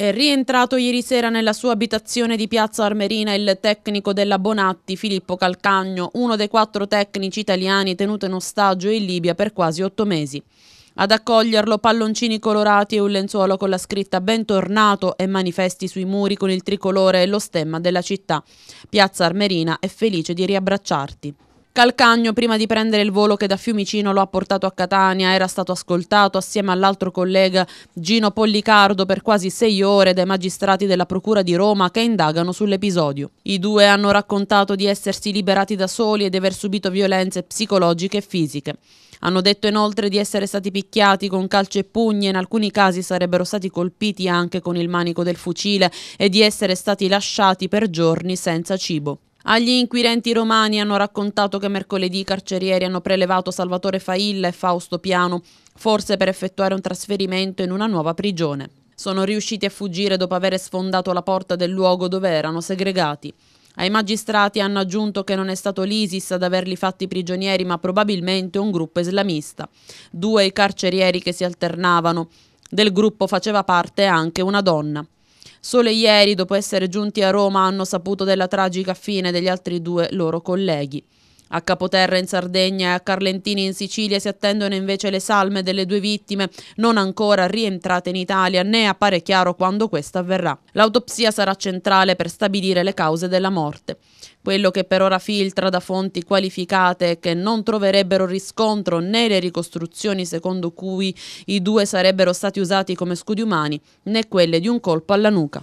È rientrato ieri sera nella sua abitazione di Piazza Armerina il tecnico della Bonatti, Filippo Calcagno, uno dei quattro tecnici italiani tenuto in ostaggio in Libia per quasi otto mesi. Ad accoglierlo palloncini colorati e un lenzuolo con la scritta Bentornato e manifesti sui muri con il tricolore e lo stemma della città. Piazza Armerina è felice di riabbracciarti. Calcagno, prima di prendere il volo che da Fiumicino lo ha portato a Catania, era stato ascoltato assieme all'altro collega Gino Pollicardo per quasi sei ore dai magistrati della Procura di Roma che indagano sull'episodio. I due hanno raccontato di essersi liberati da soli e di aver subito violenze psicologiche e fisiche. Hanno detto inoltre di essere stati picchiati con calci e pugni e in alcuni casi sarebbero stati colpiti anche con il manico del fucile e di essere stati lasciati per giorni senza cibo. Agli inquirenti romani hanno raccontato che mercoledì i carcerieri hanno prelevato Salvatore Failla e Fausto Piano, forse per effettuare un trasferimento in una nuova prigione. Sono riusciti a fuggire dopo aver sfondato la porta del luogo dove erano segregati. Ai magistrati hanno aggiunto che non è stato l'ISIS ad averli fatti prigionieri, ma probabilmente un gruppo islamista. Due i carcerieri che si alternavano. Del gruppo faceva parte anche una donna. Solo ieri, dopo essere giunti a Roma, hanno saputo della tragica fine degli altri due loro colleghi. A Capoterra in Sardegna e a Carlentini in Sicilia si attendono invece le salme delle due vittime, non ancora rientrate in Italia, né appare chiaro quando questa avverrà. L'autopsia sarà centrale per stabilire le cause della morte. Quello che per ora filtra da fonti qualificate che non troverebbero riscontro né le ricostruzioni secondo cui i due sarebbero stati usati come scudi umani, né quelle di un colpo alla nuca.